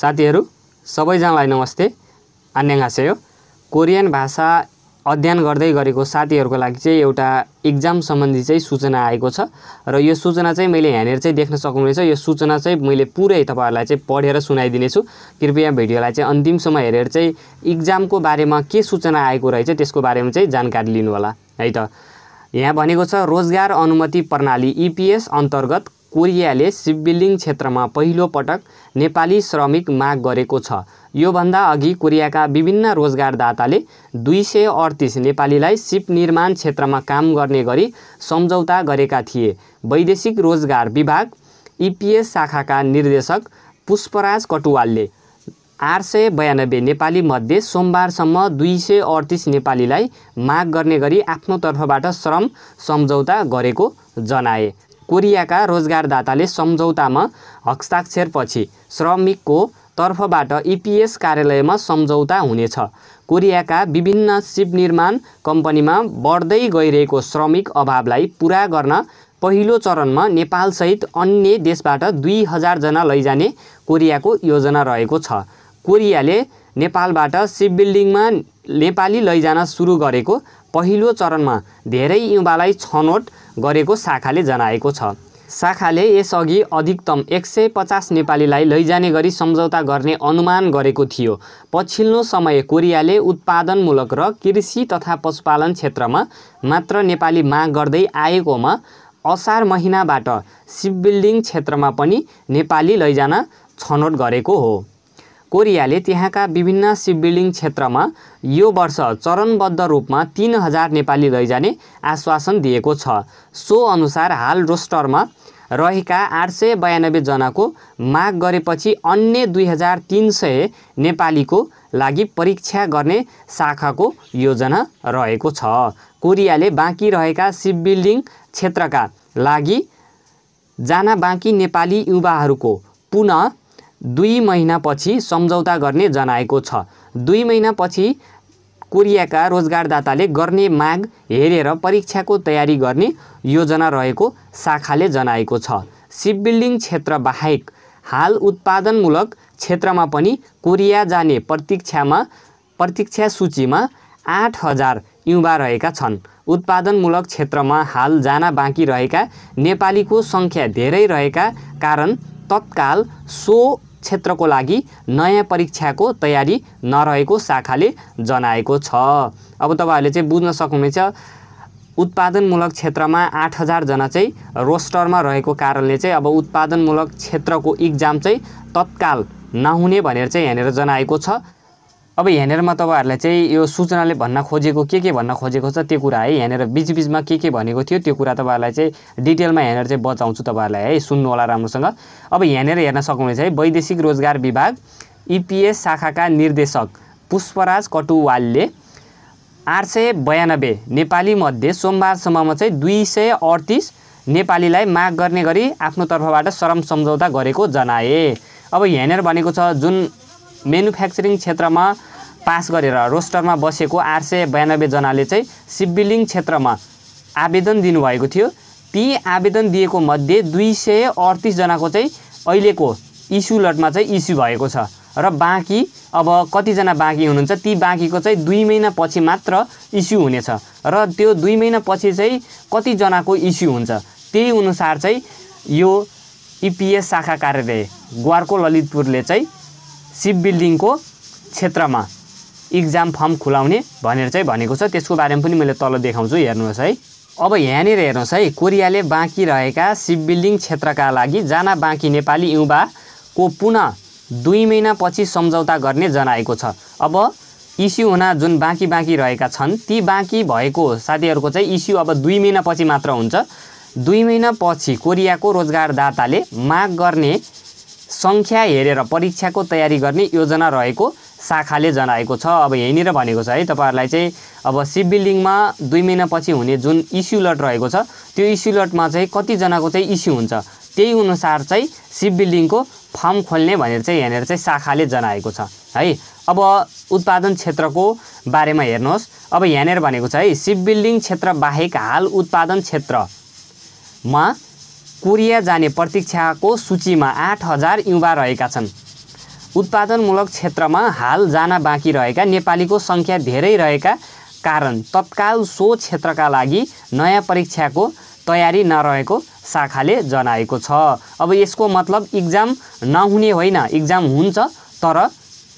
साथीहरू सबैजनालाई नमस्ते हो कोरियन भाषा अध्ययन गर्दै गरेको साथीहरूको लागि चाहिँ एउटा इक्जाम सम्बन्धी चाहिँ सूचना आएको छ र यो सूचना चाहिँ मैले यहाँनिर चाहिँ देख्न सक्नुहुनेछ यो सूचना चाहिँ मैले पुरै तपाईँहरूलाई चाहिँ पढेर सुनाइदिनेछु कृपया भिडियोलाई चाहिँ अन्तिमसम्म हेरेर चाहिँ इक्जामको बारेमा के सूचना आएको रहेछ त्यसको बारेमा चाहिँ जानकारी लिनुहोला है त यहाँ भनेको छ रोजगार अनुमति प्रणाली इपिएस अन्तर्गत कोरियाले सिपबिल्डिङ क्षेत्रमा पहिलोपटक नेपाली श्रमिक माग गरेको छ योभन्दा अघि कोरियाका विभिन्न रोजगारदाताले दुई सय अडतिस नेपालीलाई सिप निर्माण क्षेत्रमा काम गर्ने गरी सम्झौता गरेका थिए वैदेशिक रोजगार विभाग इपिएस शाखाका निर्देशक पुष्पराज कटुवालले आठ सय बयानब्बे नेपाली मध्ये सोमबारसम्म दुई सय अडतिस नेपालीलाई माग गर्ने गरी आफ्नो तर्फबाट श्रम सम्झौता गरेको जनाए कोरियाका रोजगारदाताले सम्झौतामा हस्ताक्षरपछि श्रमिकको तर्फबाट इपिएस कार्यालयमा सम्झौता हुनेछ कोरियाका विभिन्न सिप निर्माण कम्पनीमा बढ्दै गइरहेको श्रमिक अभावलाई पुरा गर्न पहिलो चरणमा नेपालसहित अन्य देशबाट दुई हजारजना लैजाने कोरियाको योजना रहेको छ कोरियाले नेपालबाट सिप बिल्डिङमा नेपाली लैजान सुरु गरेको पहिलो चरणमा धेरै युवालाई छनौट गरेको शाखाले जनाएको छ शाखाले यसअघि अधिकतम एक सय पचास नेपालीलाई लैजाने गरी सम्झौता गर्ने अनुमान गरेको थियो पछिल्लो समय कोरियाले उत्पादनमूलक र कृषि तथा पशुपालन क्षेत्रमा मात्र नेपाली माग गर्दै आएकोमा असार महिनाबाट सिप क्षेत्रमा पनि नेपाली लैजान छनौट गरेको हो कोरियाले त्यहाँका विभिन्न सिपबिल्डिङ क्षेत्रमा यो वर्ष चरणबद्ध रूपमा तिन हजार नेपाली लैजाने आश्वासन दिएको छ सो अनुसार हाल रोस्टरमा रहेका आठ सय बयानब्बेजनाको माग गरेपछि अन्य दुई हजार तिन सय नेपालीको लागि परीक्षा गर्ने शाखाको योजना रहेको छ कोरियाले बाँकी रहेका सिप बिल्डिङ क्षेत्रका लागि जान बाँकी नेपाली युवाहरूको पुनः दुई महिनापछि सम्झौता गर्ने जनाएको छ दुई महिनापछि कोरियाका रोजगारदाताले गर्ने माग हेरेर परीक्षाको तयारी गर्ने योजना रहेको शाखाले जनाएको छ सिप बिल्डिङ क्षेत्र बाहेक हाल उत्पादनमूलक क्षेत्रमा पनि कोरिया जाने प्रतीक्षामा प्रतीक्षा सूचीमा आठ हजार युवा रहेका छन् उत्पादनमूलक क्षेत्रमा हाल जान बाँकी रहेका नेपालीको सङ्ख्या धेरै रहेका कारण तत्काल सो क्षेत्रको लागि नयाँ परीक्षाको तयारी नरहेको शाखाले जनाएको छ अब तपाईँहरूले चाहिँ बुझ्न सक्नुहुनेछ उत्पादनमूलक क्षेत्रमा आठ हजारजना चाहिँ रोस्टरमा रहेको कारणले चाहिँ अब उत्पादनमूलक क्षेत्रको इक्जाम चाहिँ तत्काल नहुने भनेर चाहिँ यहाँनिर जनाएको छ अब यहाँनिर म तपाईँहरूलाई चाहिँ यो सूचनाले भन्न खोजेको के के भन्न खोजेको छ त्यो कुरा है यहाँनिर बिचबिचमा के के भनेको थियो त्यो कुरा तपाईँहरूलाई चाहिँ डिटेलमा यहाँनिर चाहिँ बताउँछु तपाईँहरूलाई है सुन्नु होला राम्रोसँग अब यहाँनिर हेर्न सक्नुहुनेछ है वैदेशिक रोजगार विभाग इपिएस शाखाका निर्देशक पुष्पराज कटुवालले आठ सय बयानब्बे नेपालीमध्ये सोमबारसम्ममा चाहिँ दुई सय अडतिस नेपालीलाई माग गर्ने गरी आफ्नो तर्फबाट श्रम सम्झौता गरेको जनाए अब यहाँनिर भनेको छ जुन मेनुफ्याक्चरिङ क्षेत्रमा पास गरेर रोस्टरमा बसेको आठ सय बयानब्बेजनाले चाहिँ सिभिलिङ क्षेत्रमा आवेदन दिनुभएको थियो ती आवेदन दिएको मध्ये दुई सय अडतिसजनाको चाहिँ अहिलेको इस्यु लटमा चाहिँ इस्यु भएको छ र बाँकी अब कतिजना बाँकी हुनुहुन्छ ती बाँकीको चाहिँ दुई महिनापछि मात्र इस्यु हुनेछ र त्यो दुई महिनापछि चाहिँ कतिजनाको इस्यु हुन्छ त्यही अनुसार चाहिँ यो इपिएस शाखा कार्यालय ग्वारको ललितपुरले चाहिँ सिप बिल्डिङको क्षेत्रमा इक्जाम फर्म खुलाउने भनेर चाहिँ भनेको छ त्यसको बारेमा पनि मैले तल देखाउँछु हेर्नुहोस् है अब यहाँनिर हेर्नुहोस् है कोरियाले बाँकी रहेका सिप बिल्डिङ क्षेत्रका लागि जाना बाँकी नेपाली युवाको पुनः दुई महिनापछि सम्झौता गर्ने जनाएको छ अब इस्यु हुन जुन बाँकी बाँकी रहेका छन् ती बाँकी भएको साथीहरूको चाहिँ इस्यु अब दुई महिनापछि मात्र हुन्छ दुई महिनापछि कोरियाको रोजगारदाताले माग गर्ने सङ्ख्या हेरेर परीक्षाको तयारी गर्ने योजना रहेको शाखाले जनाएको छ अब यहीँनिर भनेको छ है तपाईँहरूलाई चाहिँ अब सिप बिल्डिङमा दुई महिनापछि हुने जुन इस्यु लट रहेको छ त्यो इस्यु लटमा चाहिँ कतिजनाको चाहिँ इस्यु हुन्छ त्यही अनुसार चाहिँ सिप बिल्डिङको फर्म खोल्ने भनेर चाहिँ यहाँनिर चाहिँ शाखाले जनाएको छ है अब उत्पादन क्षेत्रको बारेमा हेर्नुहोस् अब यहाँनिर भनेको छ है सिप बिल्डिङ क्षेत्र बाहेक हाल उत्पादन क्षेत्रमा कोरिया जाने प्रतीक्षाको सूचीमा आठ हजार युवा रहेका छन् उत्पादनमूलक क्षेत्रमा हाल जान बाँकी रहेका नेपालीको सङ्ख्या धेरै रहेका कारण तत्काल सो क्षेत्रका लागि नयाँ परीक्षाको तयारी नरहेको शाखाले जनाएको छ अब यसको मतलब इक्जाम नहुने होइन इक्जाम हुन्छ तर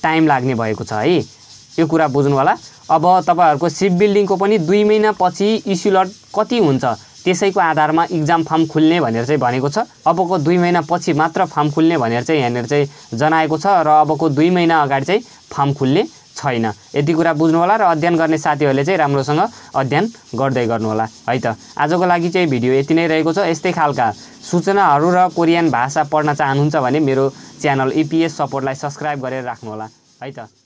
टाइम लाग्ने भएको छ है यो कुरा बुझ्नु होला अब तपाईँहरूको सिप बिल्डिङको पनि दुई महिनापछि इस्युलट कति हुन्छ त्यसैको आधारमा इक्जाम फर्म खुल्ने भनेर चाहिँ भनेको छ अबको दुई महिनापछि मात्र फर्म खुल्ने भनेर चाहिँ यहाँनिर चाहिँ जनाएको छ र अबको दुई महिना अगाडि चाहिँ फर्म खुल्ने छैन यति कुरा बुझ्नुहोला र अध्ययन गर्ने साथीहरूले चाहिँ राम्रोसँग अध्ययन गर्दै गर्नुहोला है त आजको लागि चाहिँ भिडियो यति नै रहेको छ यस्तै खालका सूचनाहरू र कोरियन भाषा पढ्न चाहनुहुन्छ भने मेरो च्यानल इपिएस सपोर्टलाई सब्सक्राइब गरेर राख्नुहोला है त